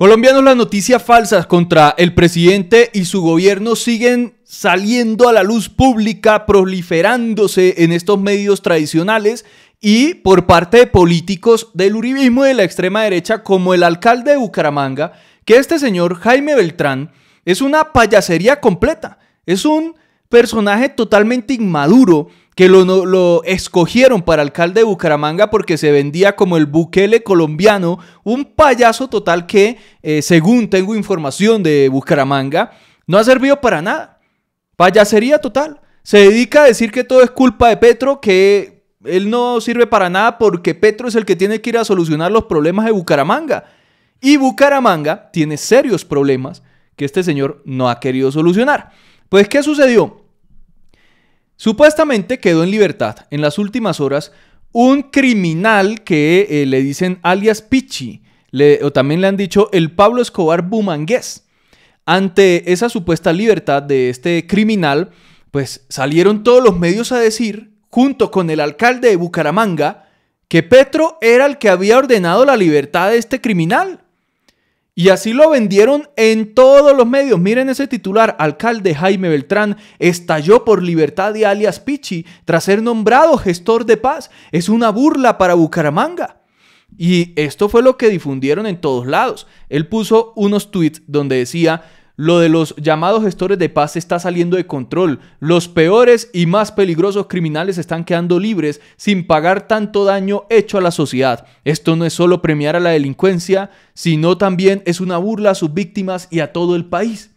Colombianos, las noticias falsas contra el presidente y su gobierno siguen saliendo a la luz pública, proliferándose en estos medios tradicionales y por parte de políticos del uribismo y de la extrema derecha, como el alcalde de Bucaramanga, que este señor Jaime Beltrán es una payasería completa, es un personaje totalmente inmaduro que lo, escogieron para alcalde de Bucaramanga porque se vendía como el Bukele colombiano, un payaso total que, eh, según tengo información de Bucaramanga, no ha servido para nada. Payasería total. Se dedica a decir que todo es culpa de Petro, que él no sirve para nada porque Petro es el que tiene que ir a solucionar los problemas de Bucaramanga. Y Bucaramanga tiene serios problemas que este señor no ha querido solucionar. Pues, ¿qué sucedió? Supuestamente quedó en libertad en las últimas horas un criminal que eh, le dicen alias Pichi, o también le han dicho el Pablo Escobar Bumangués. Ante esa supuesta libertad de este criminal, pues salieron todos los medios a decir, junto con el alcalde de Bucaramanga, que Petro era el que había ordenado la libertad de este criminal. Y así lo vendieron en todos los medios. Miren ese titular. Alcalde Jaime Beltrán estalló por libertad de alias Pichi tras ser nombrado gestor de paz. Es una burla para Bucaramanga. Y esto fue lo que difundieron en todos lados. Él puso unos tweets donde decía, lo de los llamados gestores de paz está saliendo de control. Los peores y más peligrosos criminales están quedando libres sin pagar tanto daño hecho a la sociedad. Esto no es solo premiar a la delincuencia, sino también es una burla a sus víctimas y a todo el país.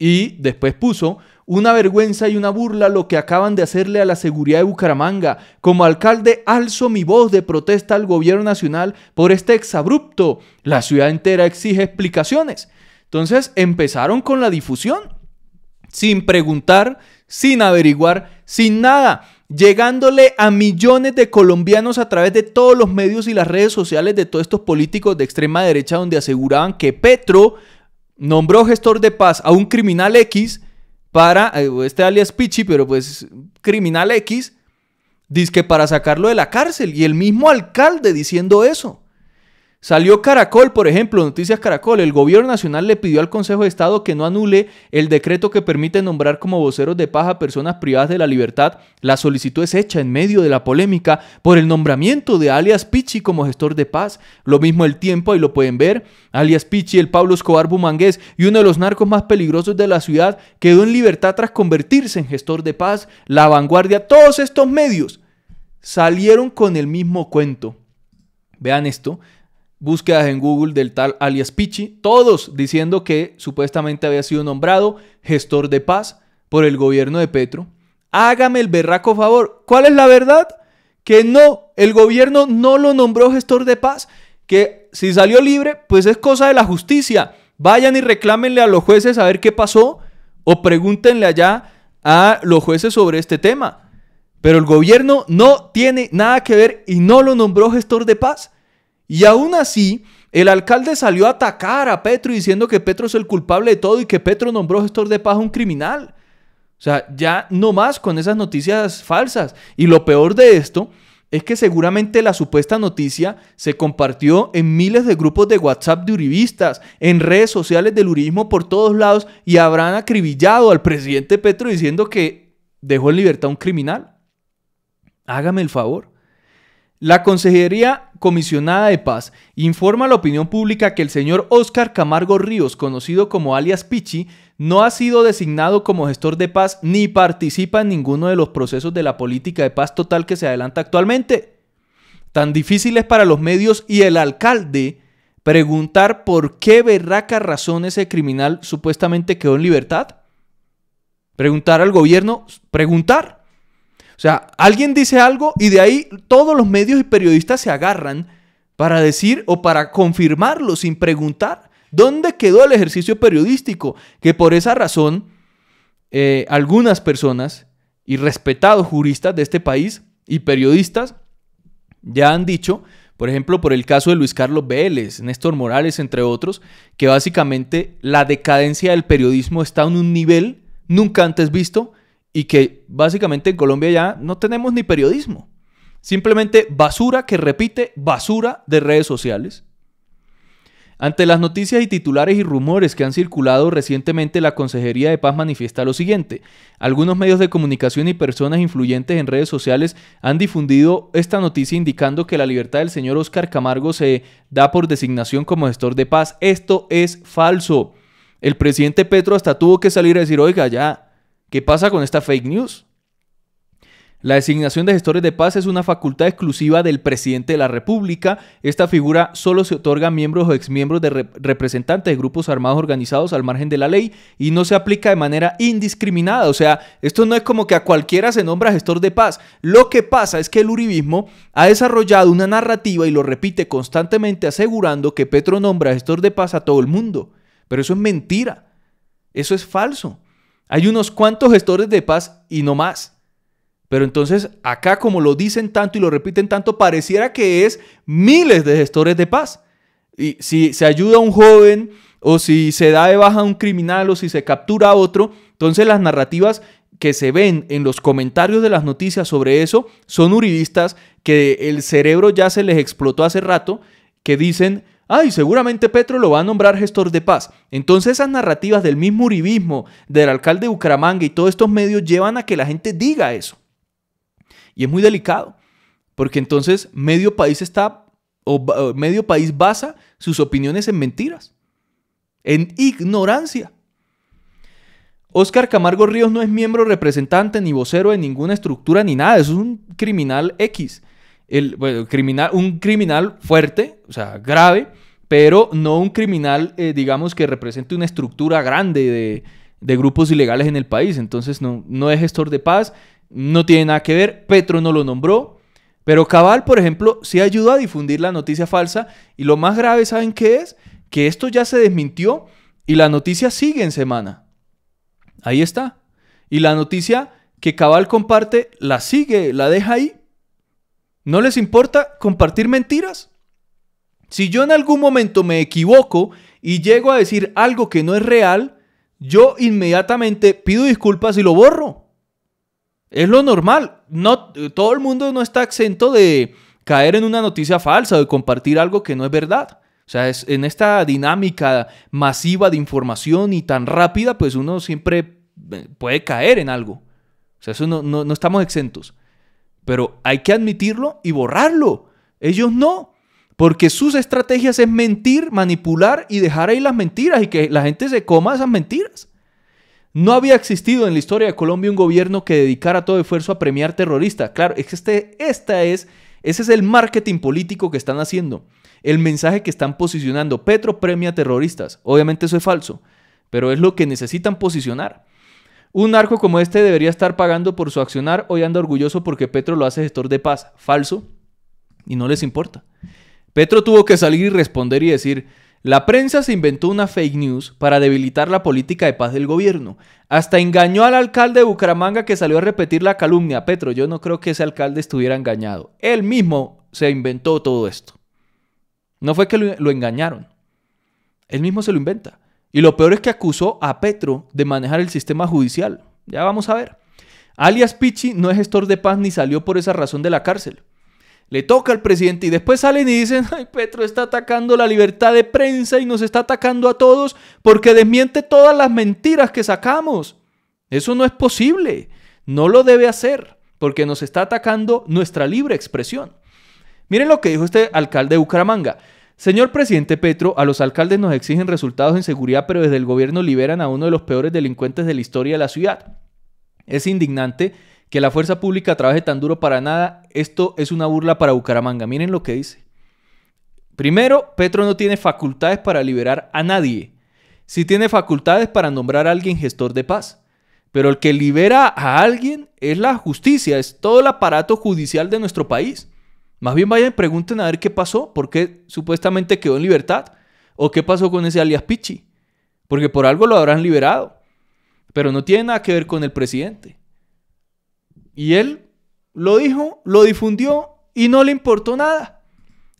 Y después puso, una vergüenza y una burla lo que acaban de hacerle a la seguridad de Bucaramanga. Como alcalde alzo mi voz de protesta al gobierno nacional por este exabrupto. La ciudad entera exige explicaciones. Entonces empezaron con la difusión, sin preguntar, sin averiguar, sin nada, llegándole a millones de colombianos a través de todos los medios y las redes sociales de todos estos políticos de extrema derecha donde aseguraban que Petro nombró gestor de paz a un criminal X para, eh, este alias Pichi, pero pues criminal X, dice que para sacarlo de la cárcel y el mismo alcalde diciendo eso. Salió Caracol, por ejemplo, Noticias Caracol. El gobierno nacional le pidió al Consejo de Estado que no anule el decreto que permite nombrar como voceros de paz a personas privadas de la libertad. La solicitud es hecha en medio de la polémica por el nombramiento de alias Pichi como gestor de paz. Lo mismo el tiempo, ahí lo pueden ver. Alias Pichi, el Pablo Escobar Bumangués y uno de los narcos más peligrosos de la ciudad, quedó en libertad tras convertirse en gestor de paz. La vanguardia, todos estos medios salieron con el mismo cuento. Vean esto búsquedas en Google del tal alias Pichi, todos diciendo que supuestamente había sido nombrado gestor de paz por el gobierno de Petro. Hágame el berraco favor. ¿Cuál es la verdad? Que no, el gobierno no lo nombró gestor de paz, que si salió libre, pues es cosa de la justicia. Vayan y reclámenle a los jueces a ver qué pasó o pregúntenle allá a los jueces sobre este tema. Pero el gobierno no tiene nada que ver y no lo nombró gestor de paz. Y aún así, el alcalde salió a atacar a Petro diciendo que Petro es el culpable de todo y que Petro nombró gestor de paz un criminal. O sea, ya no más con esas noticias falsas. Y lo peor de esto es que seguramente la supuesta noticia se compartió en miles de grupos de WhatsApp de uribistas, en redes sociales del uribismo por todos lados y habrán acribillado al presidente Petro diciendo que dejó en libertad a un criminal. Hágame el favor. La Consejería comisionada de paz, informa a la opinión pública que el señor Oscar Camargo Ríos, conocido como alias Pichi, no ha sido designado como gestor de paz ni participa en ninguno de los procesos de la política de paz total que se adelanta actualmente. Tan difícil es para los medios y el alcalde preguntar por qué berraca razón ese criminal supuestamente quedó en libertad. Preguntar al gobierno, preguntar. O sea, alguien dice algo y de ahí todos los medios y periodistas se agarran para decir o para confirmarlo sin preguntar. ¿Dónde quedó el ejercicio periodístico? Que por esa razón eh, algunas personas y respetados juristas de este país y periodistas ya han dicho, por ejemplo, por el caso de Luis Carlos Vélez, Néstor Morales, entre otros, que básicamente la decadencia del periodismo está en un nivel nunca antes visto y que básicamente en Colombia ya no tenemos ni periodismo. Simplemente basura que repite basura de redes sociales. Ante las noticias y titulares y rumores que han circulado recientemente, la Consejería de Paz manifiesta lo siguiente. Algunos medios de comunicación y personas influyentes en redes sociales han difundido esta noticia indicando que la libertad del señor Oscar Camargo se da por designación como gestor de paz. Esto es falso. El presidente Petro hasta tuvo que salir a decir, oiga, ya, ¿Qué pasa con esta fake news? La designación de gestores de paz es una facultad exclusiva del presidente de la República. Esta figura solo se otorga a miembros o exmiembros de representantes de grupos armados organizados al margen de la ley y no se aplica de manera indiscriminada. O sea, esto no es como que a cualquiera se nombra gestor de paz. Lo que pasa es que el uribismo ha desarrollado una narrativa y lo repite constantemente asegurando que Petro nombra gestor de paz a todo el mundo. Pero eso es mentira. Eso es falso. Hay unos cuantos gestores de paz y no más. Pero entonces acá como lo dicen tanto y lo repiten tanto, pareciera que es miles de gestores de paz. Y si se ayuda a un joven o si se da de baja a un criminal o si se captura a otro, entonces las narrativas que se ven en los comentarios de las noticias sobre eso son uribistas que el cerebro ya se les explotó hace rato, que dicen Ay, ah, seguramente Petro lo va a nombrar gestor de paz. Entonces esas narrativas del mismo uribismo, del alcalde de Bucaramanga y todos estos medios llevan a que la gente diga eso. Y es muy delicado, porque entonces medio país está o medio país basa sus opiniones en mentiras, en ignorancia. Óscar Camargo Ríos no es miembro representante ni vocero de ninguna estructura ni nada, es un criminal X. Pues, criminal, un criminal fuerte, o sea, grave, pero no un criminal, eh, digamos, que represente una estructura grande de, grupos ilegales en el país. Entonces, no, no es gestor de paz, no tiene nada que ver, Petro no lo nombró. Pero Cabal, por ejemplo, sí ayudó a difundir la noticia falsa y lo más grave, ¿saben qué es? Que esto ya se desmintió y la noticia sigue en semana. Ahí está. Y la noticia que Cabal comparte la sigue, la deja ahí ¿No les importa compartir mentiras? Si yo en algún momento me equivoco y llego a decir algo que no es real, yo inmediatamente pido disculpas y lo borro. Es lo normal. No, todo el mundo no está exento de caer en una noticia falsa o de compartir algo que no es verdad. O sea, es, en esta dinámica masiva de información y tan rápida, pues uno siempre eh, puede caer en algo. O sea, eso no estamos exentos pero hay que admitirlo y borrarlo. Ellos no, porque sus estrategias es mentir, manipular y dejar ahí las mentiras y que la gente se coma esas mentiras. No había existido en la historia de Colombia un gobierno que dedicara todo esfuerzo a premiar terroristas. Claro, este, esta es, ese es el marketing político que están haciendo. El mensaje que están posicionando. Petro premia terroristas. Obviamente eso es falso, pero es lo que necesitan posicionar. Un narco como este debería estar pagando por su accionar. Hoy anda orgulloso porque Petro lo hace gestor de paz. Falso. Y no les importa. Petro tuvo que salir y responder y decir, la prensa se inventó una fake news para debilitar la política de paz del gobierno. Hasta engañó al alcalde de Bucaramanga que salió a repetir la calumnia. Petro, yo no creo que ese alcalde estuviera engañado. Él mismo se inventó todo esto. No fue que lo, lo engañaron. Él mismo se lo inventa. Y lo peor es que acusó a Petro de manejar el sistema judicial. Ya vamos a ver. Alias Pichi no es gestor de paz ni salió por esa razón de la cárcel. Le toca al presidente y después salen y dicen, ay, Petro está atacando la libertad de prensa y nos está atacando a todos porque desmiente todas las mentiras que sacamos. Eso no es posible. No lo debe hacer porque nos está atacando nuestra libre expresión. Miren lo que dijo este alcalde de Bucaramanga. Señor presidente Petro, a los alcaldes nos exigen resultados en seguridad, pero desde el gobierno liberan a uno de los peores delincuentes de la historia de la ciudad. Es indignante que la fuerza pública trabaje tan duro para nada. Esto es una burla para Bucaramanga. Miren lo que dice. Primero, Petro no tiene facultades para liberar a nadie. Sí tiene facultades para nombrar a alguien gestor de paz. Pero el que libera a alguien es la justicia, es todo el aparato judicial de nuestro país. Más bien vayan y pregunten a ver qué pasó, por qué supuestamente quedó en libertad o qué pasó con ese alias Pichi. Porque por algo lo habrán liberado. Pero no tiene nada que ver con el presidente. Y él lo dijo, lo difundió y no le importó nada.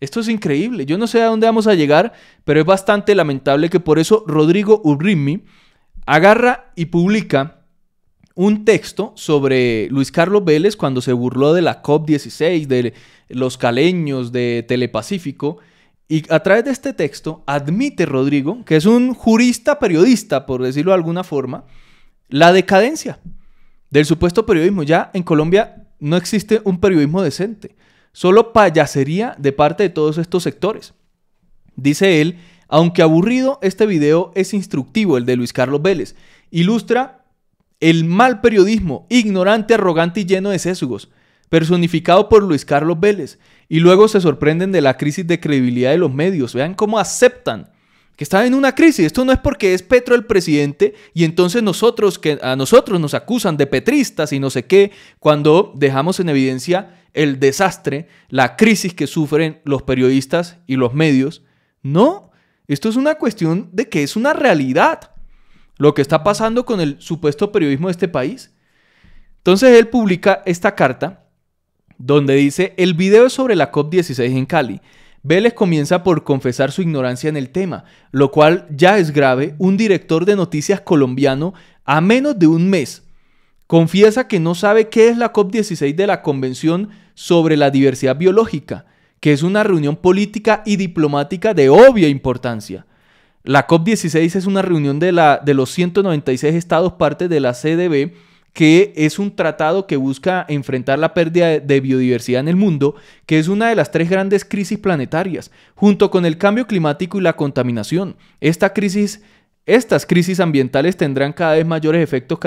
Esto es increíble. Yo no sé a dónde vamos a llegar, pero es bastante lamentable que por eso Rodrigo Urrimi agarra y publica un texto sobre Luis Carlos Vélez cuando se burló de la COP16, de los caleños, de Telepacífico. Y a través de este texto admite Rodrigo, que es un jurista periodista, por decirlo de alguna forma, la decadencia del supuesto periodismo. Ya en Colombia no existe un periodismo decente, solo payasería de parte de todos estos sectores. Dice él, aunque aburrido, este video es instructivo, el de Luis Carlos Vélez. Ilustra el mal periodismo, ignorante, arrogante y lleno de sesgos, personificado por Luis Carlos Vélez. Y luego se sorprenden de la crisis de credibilidad de los medios. Vean cómo aceptan que están en una crisis. Esto no es porque es Petro el presidente y entonces nosotros que a nosotros nos acusan de petristas y no sé qué cuando dejamos en evidencia el desastre, la crisis que sufren los periodistas y los medios. No, esto es una cuestión de que es una realidad lo que está pasando con el supuesto periodismo de este país. Entonces él publica esta carta donde dice, el video es sobre la COP16 en Cali. Vélez comienza por confesar su ignorancia en el tema, lo cual ya es grave. Un director de noticias colombiano, a menos de un mes, confiesa que no sabe qué es la COP16 de la Convención sobre la Diversidad Biológica, que es una reunión política y diplomática de obvia importancia. La COP16 es una reunión de, la, de los 196 estados parte de la CDB que es un tratado que busca enfrentar la pérdida de biodiversidad en el mundo, que es una de las tres grandes crisis planetarias, junto con el cambio climático y la contaminación. Esta crisis estas crisis ambientales tendrán cada vez mayores efectos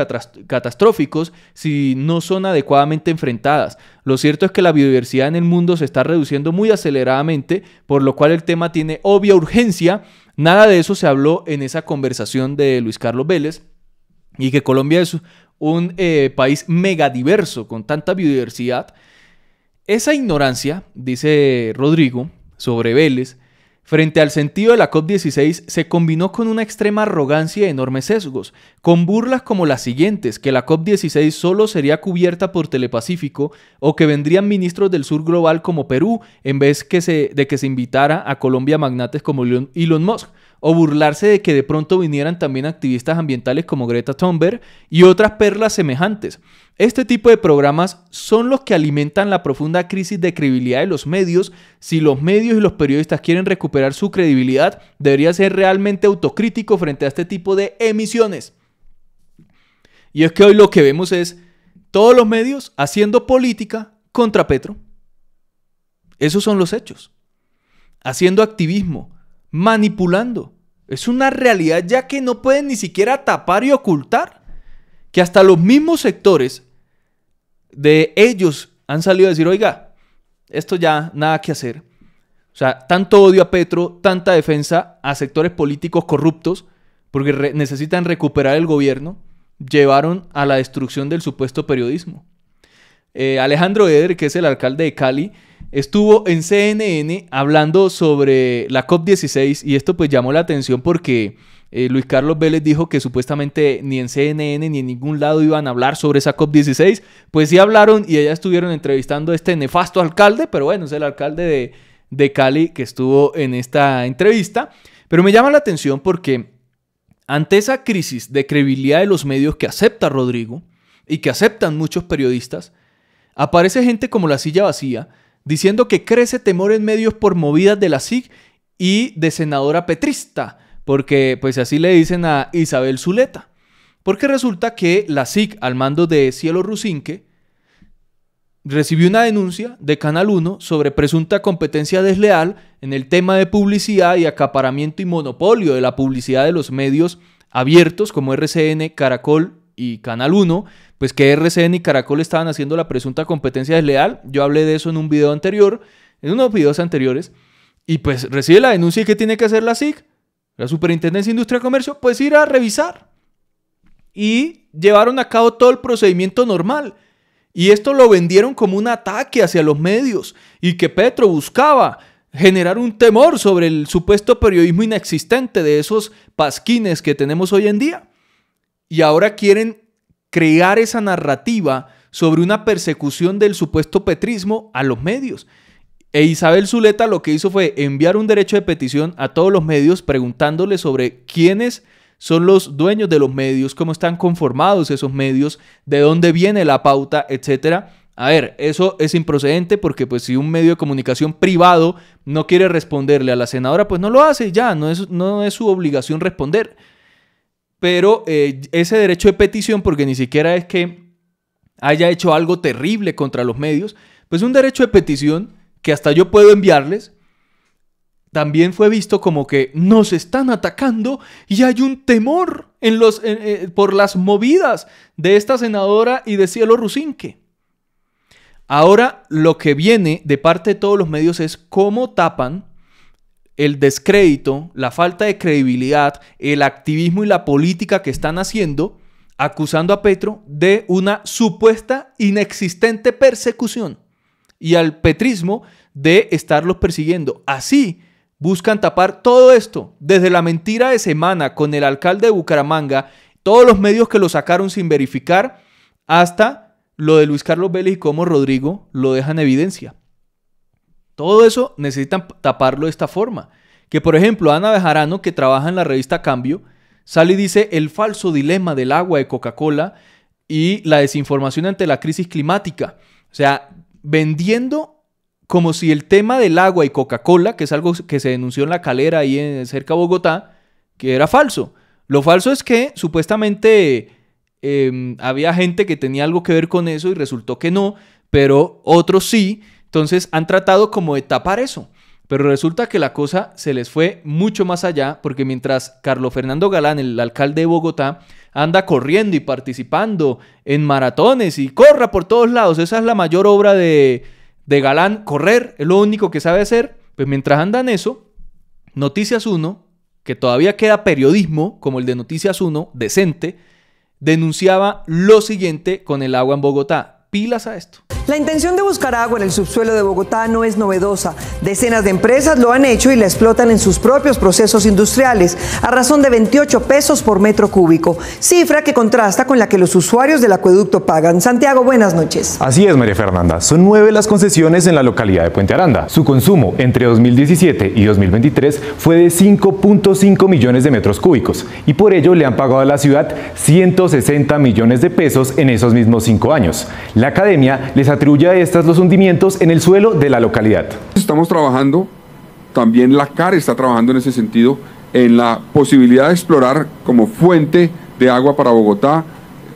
catastróficos si no son adecuadamente enfrentadas. Lo cierto es que la biodiversidad en el mundo se está reduciendo muy aceleradamente, por lo cual el tema tiene obvia urgencia. Nada de eso se habló en esa conversación de Luis Carlos Vélez y que Colombia es un eh, país megadiverso con tanta biodiversidad. Esa ignorancia, dice Rodrigo, sobre Vélez, Frente al sentido de la COP16 se combinó con una extrema arrogancia y enormes sesgos, con burlas como las siguientes, que la COP16 solo sería cubierta por Telepacífico o que vendrían ministros del sur global como Perú en vez de que se invitara a Colombia magnates como Elon Musk, o burlarse de que de pronto vinieran también activistas ambientales como Greta Thunberg y otras perlas semejantes. Este tipo de programas son los que alimentan la profunda crisis de credibilidad de los medios. Si los medios y los periodistas quieren recuperar su credibilidad, debería ser realmente autocrítico frente a este tipo de emisiones. Y es que hoy lo que vemos es todos los medios haciendo política contra Petro. Esos son los hechos. Haciendo activismo, manipulando. Es una realidad ya que no pueden ni siquiera tapar y ocultar que hasta los mismos sectores de ellos han salido a decir, oiga, esto ya nada que hacer. O sea, tanto odio a Petro, tanta defensa a sectores políticos corruptos, porque necesitan recuperar el gobierno, llevaron a la destrucción del supuesto periodismo. Eh, Alejandro Eder, que es el alcalde de Cali, estuvo en CNN hablando sobre la COP16 y esto pues llamó la atención porque eh, Luis Carlos Vélez dijo que supuestamente ni en CNN ni en ningún lado iban a hablar sobre esa COP16. Pues sí hablaron y allá estuvieron entrevistando a este nefasto alcalde, pero bueno, es el alcalde de, Cali que estuvo en esta entrevista. Pero me llama la atención porque ante esa crisis de credibilidad de los medios que acepta Rodrigo y que aceptan muchos periodistas, aparece gente como la silla vacía diciendo que crece temor en medios por movidas de la SIG y de senadora petrista porque pues así le dicen a Isabel Zuleta. Porque resulta que la SIC, al mando de Cielo Rusinque, recibió una denuncia de Canal 1 sobre presunta competencia desleal en el tema de publicidad y acaparamiento y monopolio de la publicidad de los medios abiertos como RCN, Caracol y Canal 1, pues que RCN y Caracol estaban haciendo la presunta competencia desleal. Yo hablé de eso en un video anterior, en unos videos anteriores, y pues recibe la denuncia y ¿qué tiene que hacer la SIC? la Superintendencia de Industria y Comercio, pues ir a revisar. Y llevaron a cabo todo el procedimiento normal. Y esto lo vendieron como un ataque hacia los medios y que Petro buscaba generar un temor sobre el supuesto periodismo inexistente de esos pasquines que tenemos hoy en día. Y ahora quieren crear esa narrativa sobre una persecución del supuesto petrismo a los medios. E Isabel Zuleta lo que hizo fue enviar un derecho de petición a todos los medios preguntándole sobre quiénes son los dueños de los medios, cómo están conformados esos medios, de dónde viene la pauta, etcétera. A ver, eso es improcedente porque pues si un medio de comunicación privado no quiere responderle a la senadora, pues no lo hace ya, no es, no es su obligación responder. Pero eh, ese derecho de petición, porque ni siquiera es que haya hecho algo terrible contra los medios, pues un derecho de petición que hasta yo puedo enviarles, también fue visto como que nos están atacando y hay un temor eh, por las movidas de esta senadora y de Cielo Rusinque. Ahora lo que viene de parte de todos los medios es cómo tapan el descrédito, la falta de credibilidad, el activismo y la política que están haciendo, acusando a Petro de una supuesta inexistente persecución y al petrismo de estarlos persiguiendo. Así buscan tapar todo esto, desde la mentira de semana con el alcalde de Bucaramanga, todos los medios que lo sacaron sin verificar, hasta lo de Luis Carlos Vélez y cómo Rodrigo lo dejan evidencia. Todo eso necesitan taparlo de esta forma. Que por ejemplo, Ana Bejarano, que trabaja en la revista Cambio, sale y dice el falso dilema del agua de Coca-Cola y la desinformación ante la crisis climática. O sea, vendiendo como si el tema del agua y Coca-Cola, que es algo que se denunció en la calera ahí cerca de Bogotá, que era falso. Lo falso es que supuestamente em, había gente que tenía algo que ver con eso y resultó que no, pero otros sí. Entonces han tratado como de tapar eso. Pero resulta que la cosa se les fue mucho más allá porque mientras Carlos Fernando Galán, el alcalde de Bogotá, anda corriendo y participando en maratones y corra por todos lados. Esa es la mayor obra de, de Galán, correr, es lo único que sabe hacer. Pues mientras anda en eso, Noticias 1, que todavía queda periodismo como el de Noticias 1, decente, denunciaba lo siguiente con el agua en Bogotá. Pilas a esto. La intención de buscar agua en el subsuelo de Bogotá no es novedosa. Decenas de empresas lo han hecho y la explotan en sus propios procesos industriales, a razón de 28 pesos por metro cúbico, cifra que contrasta con la que los usuarios del acueducto pagan. Santiago, buenas noches. Así es, María Fernanda. Son nueve las concesiones en la localidad de Puente Aranda. Su consumo entre 2017 y 2023 fue de 5.5 millones de metros cúbicos y por ello le han pagado a la ciudad 160 millones de pesos en esos mismos cinco años. La academia les atribuye de estas los hundimientos en el suelo de la localidad. Estamos trabajando, también la CAR está trabajando en ese sentido, en la posibilidad de explorar como fuente de agua para Bogotá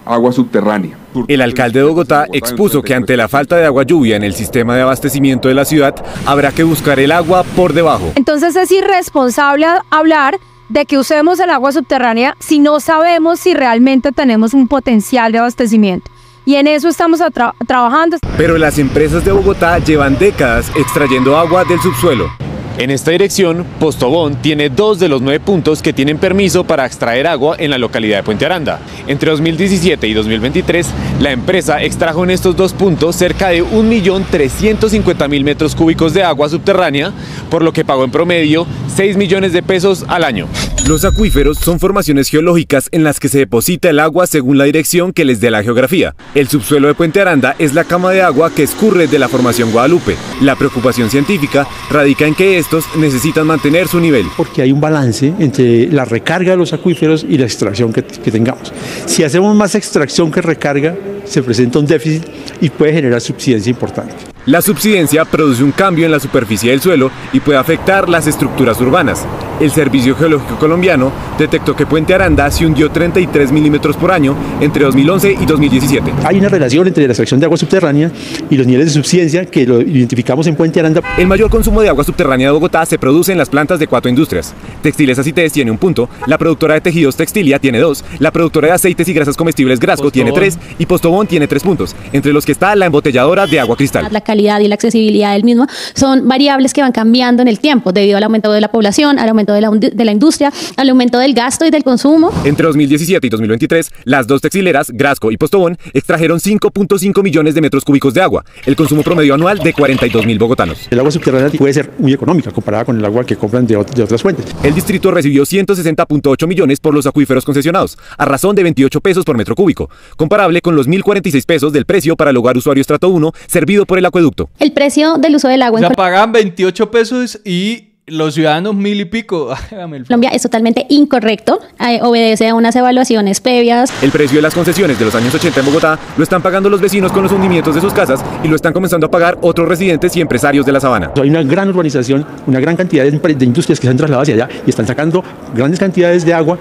agua subterránea. El alcalde de Bogotá expuso que ante la falta de agua lluvia en el sistema de abastecimiento de la ciudad, habrá que buscar el agua por debajo. Entonces es irresponsable hablar de que usemos el agua subterránea si no sabemos si realmente tenemos un potencial de abastecimiento y en eso estamos trabajando. Pero las empresas de Bogotá llevan décadas extrayendo agua del subsuelo. En esta dirección, Postobón tiene dos de los nueve puntos que tienen permiso para extraer agua en la localidad de Puente Aranda. Entre 2017 y 2023, la empresa extrajo en estos dos puntos cerca de 1.350.000 metros cúbicos de agua subterránea, por lo que pagó en promedio 6 millones de pesos al año. Los acuíferos son formaciones geológicas en las que se deposita el agua según la dirección que les dé la geografía. El subsuelo de Puente Aranda es la cama de agua que escurre de la formación Guadalupe. La preocupación científica radica en que estos necesitan mantener su nivel. Porque hay un balance entre la recarga de los acuíferos y la extracción que, tengamos. Si hacemos más extracción que recarga, se presenta un déficit y puede generar subsidencia importante. La subsidencia produce un cambio en la superficie del suelo y puede afectar las estructuras urbanas. El Servicio Geológico Colombiano detectó que Puente Aranda se hundió 33 milímetros por año entre 2011 y 2017. Hay una relación entre la extracción de agua subterránea y los niveles de subsidencia que lo identificamos en Puente Aranda. El mayor consumo de agua subterránea de Bogotá se produce en las plantas de cuatro industrias. Textiles Acites tiene un punto, la productora de tejidos Textilia tiene dos, la productora de aceites y grasas comestibles Grasco tiene tres y Postobón tiene tres puntos, entre los que está la embotelladora de agua cristal y la accesibilidad del mismo, son variables que van cambiando en el tiempo debido al aumento de la población, al aumento de la, de la industria, al aumento del gasto y del consumo. Entre 2017 y 2023, las dos textileras, Grasco y Postobón, extrajeron 5.5 millones de metros cúbicos de agua, el consumo promedio anual de 42.000 bogotanos. El agua subterránea puede ser muy económica comparada con el agua que compran de, de otras fuentes. El distrito recibió 160.8 millones por los acuíferos concesionados, a razón de 28 pesos por metro cúbico, comparable con los 1.046 pesos del precio para el hogar trato 1 servido por el acueducto el precio del uso del agua. O en pagan 28 pesos y los ciudadanos mil y pico. Colombia es totalmente incorrecto, obedece a unas evaluaciones previas. El precio de las concesiones de los años 80 en Bogotá lo están pagando los vecinos con los hundimientos de sus casas y lo están comenzando a pagar otros residentes y empresarios de la sabana. Hay una gran urbanización, una gran cantidad de industrias que se han trasladado hacia allá y están sacando grandes cantidades de agua,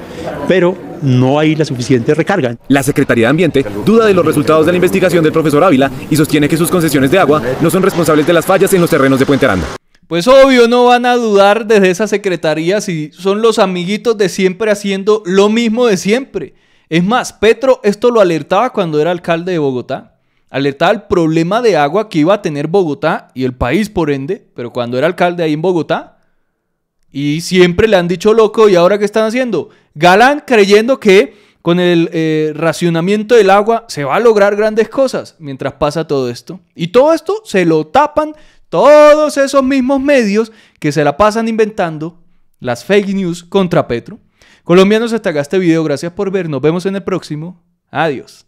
pero no hay la suficiente recarga. La Secretaría de Ambiente duda de los resultados de la investigación del profesor Ávila y sostiene que sus concesiones de agua no son responsables de las fallas en los terrenos de Puente Aranda. Pues obvio no van a dudar desde esa secretaría si son los amiguitos de siempre haciendo lo mismo de siempre. Es más, Petro esto lo alertaba cuando era alcalde de Bogotá. Alertaba el problema de agua que iba a tener Bogotá y el país por ende, pero cuando era alcalde ahí en Bogotá, y siempre le han dicho loco y ahora ¿qué están haciendo? Galán creyendo que con el eh, racionamiento del agua se va a lograr grandes cosas mientras pasa todo esto. Y todo esto se lo tapan todos esos mismos medios que se la pasan inventando las fake news contra Petro. Colombianos, hasta acá este video. Gracias por ver. Nos vemos en el próximo. Adiós.